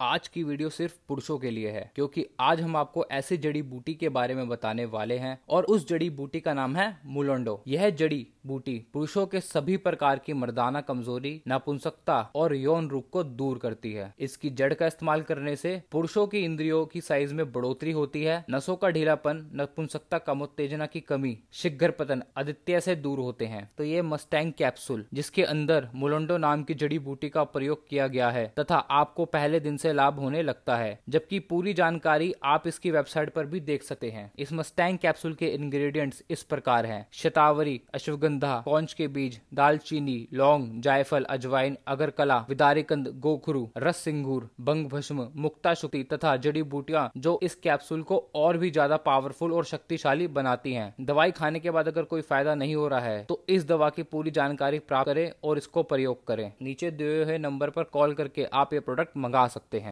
आज की वीडियो सिर्फ पुरुषों के लिए है क्योंकि आज हम आपको ऐसी जड़ी बूटी के बारे में बताने वाले हैं और उस जड़ी बूटी का नाम है मुलंडो यह जड़ी बूटी पुरुषों के सभी प्रकार की मर्दाना कमजोरी नापुंसकता और यौन रूप को दूर करती है इसकी जड़ का इस्तेमाल करने से पुरुषों की इंद्रियों की साइज में बढ़ोतरी होती है नसों का ढीलापन नपुंसकता कम उत्तेजना की कमी शीघ्र पतन आदित्य से दूर होते हैं तो ये मस्टैंग कैप्सूल जिसके अंदर मुलंडो नाम की जड़ी बूटी का प्रयोग किया गया है तथा आपको पहले दिन से से लाभ होने लगता है जबकि पूरी जानकारी आप इसकी वेबसाइट पर भी देख सकते हैं इस मस्टैंग कैप्सूल के इंग्रेडिएंट्स इस प्रकार हैं शतावरी अश्वगंधा पौच के बीज दालचीनी लौंग जायफल अजवाइन अगरकला विदारिकंद गोखरू रस सिंगूर बंग भस्म मुक्ता शुक्ति तथा जड़ी बूटियां जो इस कैप्सूल को और भी ज्यादा पावरफुल और शक्तिशाली बनाती हैं दवाई खाने के बाद अगर कोई फायदा नहीं हो रहा है तो इस दवा की पूरी जानकारी प्राप्त करें और इसको प्रयोग करें नीचे दिए हुए नंबर पर कॉल करके आप ये प्रोडक्ट मंगा सकते हैं